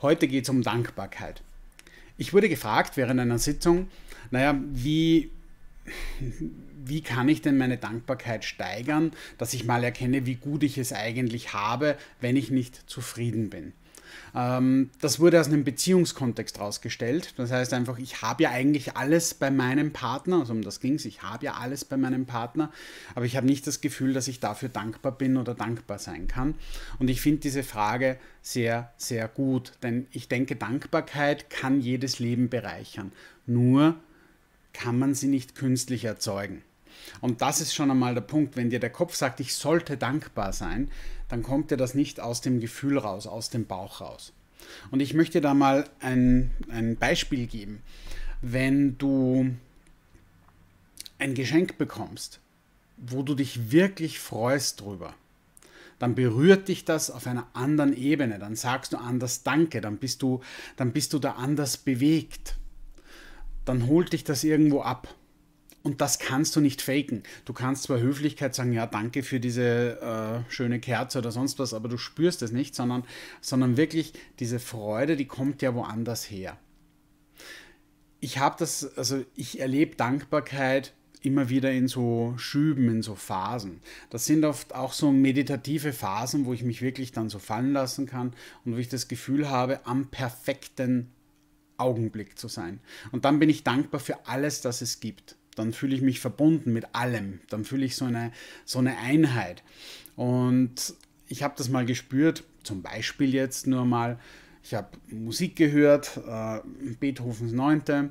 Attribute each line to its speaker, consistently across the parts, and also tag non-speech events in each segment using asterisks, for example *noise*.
Speaker 1: Heute geht es um Dankbarkeit. Ich wurde gefragt während einer Sitzung, naja, wie, wie kann ich denn meine Dankbarkeit steigern, dass ich mal erkenne, wie gut ich es eigentlich habe, wenn ich nicht zufrieden bin. Ähm, das wurde aus einem Beziehungskontext rausgestellt. Das heißt einfach, ich habe ja eigentlich alles bei meinem Partner, also um das ging es, ich habe ja alles bei meinem Partner, aber ich habe nicht das Gefühl, dass ich dafür dankbar bin oder dankbar sein kann. Und ich finde diese Frage sehr, sehr gut, denn ich denke, Dankbarkeit kann jedes Leben bereichern. Nur kann man sie nicht künstlich erzeugen. Und das ist schon einmal der Punkt, wenn dir der Kopf sagt, ich sollte dankbar sein, dann kommt dir das nicht aus dem Gefühl raus, aus dem Bauch raus. Und ich möchte da mal ein, ein Beispiel geben. Wenn du ein Geschenk bekommst, wo du dich wirklich freust drüber, dann berührt dich das auf einer anderen Ebene, dann sagst du anders Danke, dann bist du, dann bist du da anders bewegt, dann holt dich das irgendwo ab. Und das kannst du nicht faken. Du kannst zwar Höflichkeit sagen, ja, danke für diese äh, schöne Kerze oder sonst was, aber du spürst es nicht, sondern, sondern wirklich diese Freude, die kommt ja woanders her. Ich habe das, also ich erlebe Dankbarkeit immer wieder in so Schüben, in so Phasen. Das sind oft auch so meditative Phasen, wo ich mich wirklich dann so fallen lassen kann und wo ich das Gefühl habe, am perfekten Augenblick zu sein. Und dann bin ich dankbar für alles, das es gibt dann fühle ich mich verbunden mit allem, dann fühle ich so eine, so eine Einheit. Und ich habe das mal gespürt, zum Beispiel jetzt nur mal, ich habe Musik gehört, äh, Beethovens Neunte,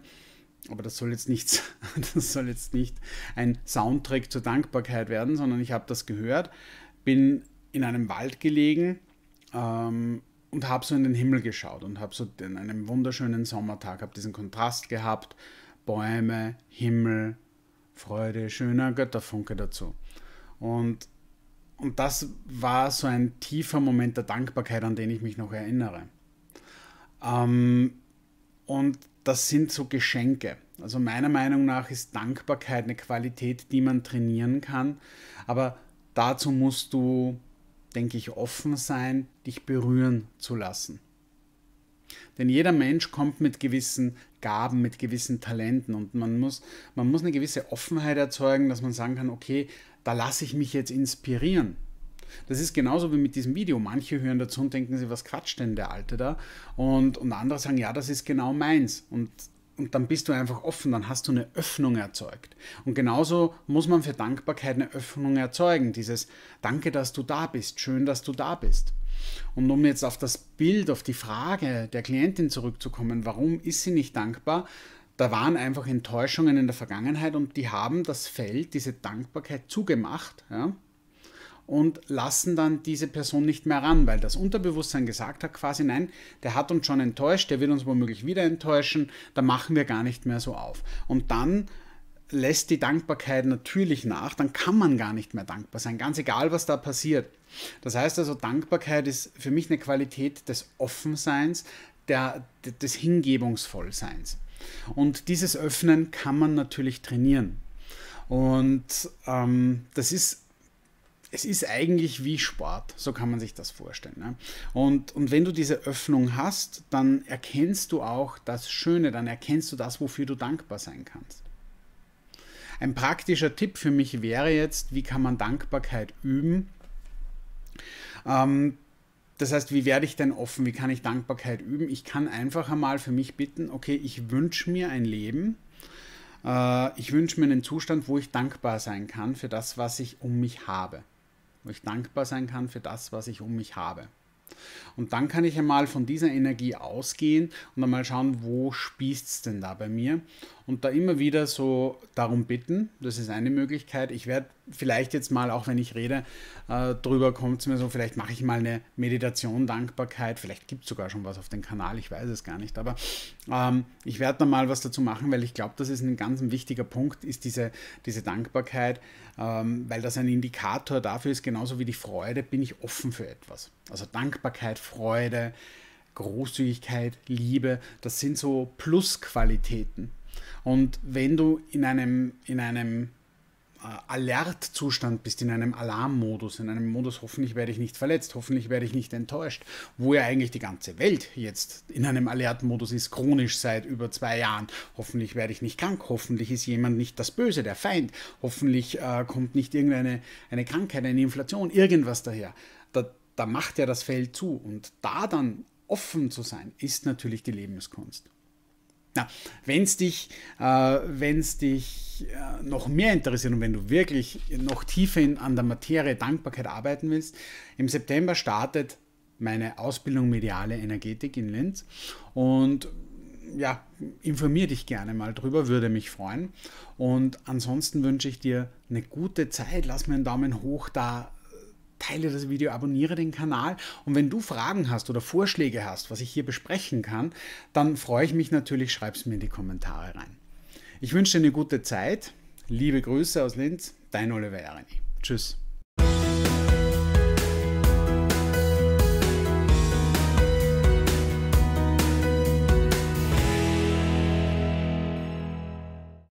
Speaker 1: aber das soll jetzt nichts, *laughs* das soll jetzt nicht ein Soundtrack zur Dankbarkeit werden, sondern ich habe das gehört, bin in einem Wald gelegen ähm, und habe so in den Himmel geschaut und habe so in einem wunderschönen Sommertag, habe diesen Kontrast gehabt Bäume, Himmel, Freude, schöner Götterfunke dazu. Und, und das war so ein tiefer Moment der Dankbarkeit, an den ich mich noch erinnere. Ähm, und das sind so Geschenke. Also meiner Meinung nach ist Dankbarkeit eine Qualität, die man trainieren kann. Aber dazu musst du, denke ich, offen sein, dich berühren zu lassen. Denn jeder Mensch kommt mit gewissen Gaben, mit gewissen Talenten und man muss, man muss eine gewisse Offenheit erzeugen, dass man sagen kann, okay, da lasse ich mich jetzt inspirieren. Das ist genauso wie mit diesem Video. Manche hören dazu und denken sich, was quatscht denn der Alte da? Und, und andere sagen, ja, das ist genau meins. Und, und dann bist du einfach offen, dann hast du eine Öffnung erzeugt. Und genauso muss man für Dankbarkeit eine Öffnung erzeugen. Dieses Danke, dass du da bist, schön, dass du da bist. Und um jetzt auf das Bild, auf die Frage der Klientin zurückzukommen, warum ist sie nicht dankbar? Da waren einfach Enttäuschungen in der Vergangenheit und die haben das Feld, diese Dankbarkeit zugemacht. Ja? und lassen dann diese Person nicht mehr ran, weil das Unterbewusstsein gesagt hat quasi, nein, der hat uns schon enttäuscht, der wird uns womöglich wieder enttäuschen, da machen wir gar nicht mehr so auf. Und dann lässt die Dankbarkeit natürlich nach, dann kann man gar nicht mehr dankbar sein, ganz egal, was da passiert. Das heißt also, Dankbarkeit ist für mich eine Qualität des Offenseins, der, des Hingebungsvollseins. Und dieses Öffnen kann man natürlich trainieren. Und ähm, das ist es ist eigentlich wie Sport, so kann man sich das vorstellen. Ne? Und, und wenn du diese Öffnung hast, dann erkennst du auch das Schöne, dann erkennst du das, wofür du dankbar sein kannst. Ein praktischer Tipp für mich wäre jetzt, wie kann man Dankbarkeit üben? Ähm, das heißt, wie werde ich denn offen? Wie kann ich Dankbarkeit üben? Ich kann einfach einmal für mich bitten, okay, ich wünsche mir ein Leben. Äh, ich wünsche mir einen Zustand, wo ich dankbar sein kann für das, was ich um mich habe. Wo ich dankbar sein kann für das, was ich um mich habe. Und dann kann ich einmal von dieser Energie ausgehen und einmal schauen, wo spießt es denn da bei mir. Und da immer wieder so darum bitten, das ist eine Möglichkeit. Ich werde vielleicht jetzt mal, auch wenn ich rede, äh, drüber kommt es mir so, vielleicht mache ich mal eine Meditation Dankbarkeit, vielleicht gibt es sogar schon was auf dem Kanal, ich weiß es gar nicht, aber ähm, ich werde da mal was dazu machen, weil ich glaube, das ist ein ganz wichtiger Punkt, ist diese, diese Dankbarkeit, ähm, weil das ein Indikator dafür ist, genauso wie die Freude, bin ich offen für etwas. Also Dankbarkeit Dankbarkeit, Freude, Großzügigkeit, Liebe. Das sind so Plusqualitäten. Und wenn du in einem, in einem äh, Alert-Zustand bist, in einem Alarmmodus, in einem Modus, hoffentlich werde ich nicht verletzt, hoffentlich werde ich nicht enttäuscht, wo ja eigentlich die ganze Welt jetzt in einem Alertmodus ist, chronisch seit über zwei Jahren. Hoffentlich werde ich nicht krank, hoffentlich ist jemand nicht das Böse, der Feind, hoffentlich äh, kommt nicht irgendeine eine Krankheit, eine Inflation, irgendwas daher. Da, da macht ja das Feld zu. Und da dann offen zu sein, ist natürlich die Lebenskunst. Na, wenn es dich, äh, wenn's dich äh, noch mehr interessiert und wenn du wirklich noch tiefer in, an der Materie Dankbarkeit arbeiten willst, im September startet meine Ausbildung Mediale Energetik in Linz und ja, informiere dich gerne mal drüber, würde mich freuen. Und ansonsten wünsche ich dir eine gute Zeit. Lass mir einen Daumen hoch da, teile das Video, abonniere den Kanal und wenn du Fragen hast oder Vorschläge hast, was ich hier besprechen kann, dann freue ich mich natürlich, schreib es mir in die Kommentare rein. Ich wünsche dir eine gute Zeit, liebe Grüße aus Linz, dein Oliver Jareni. Tschüss.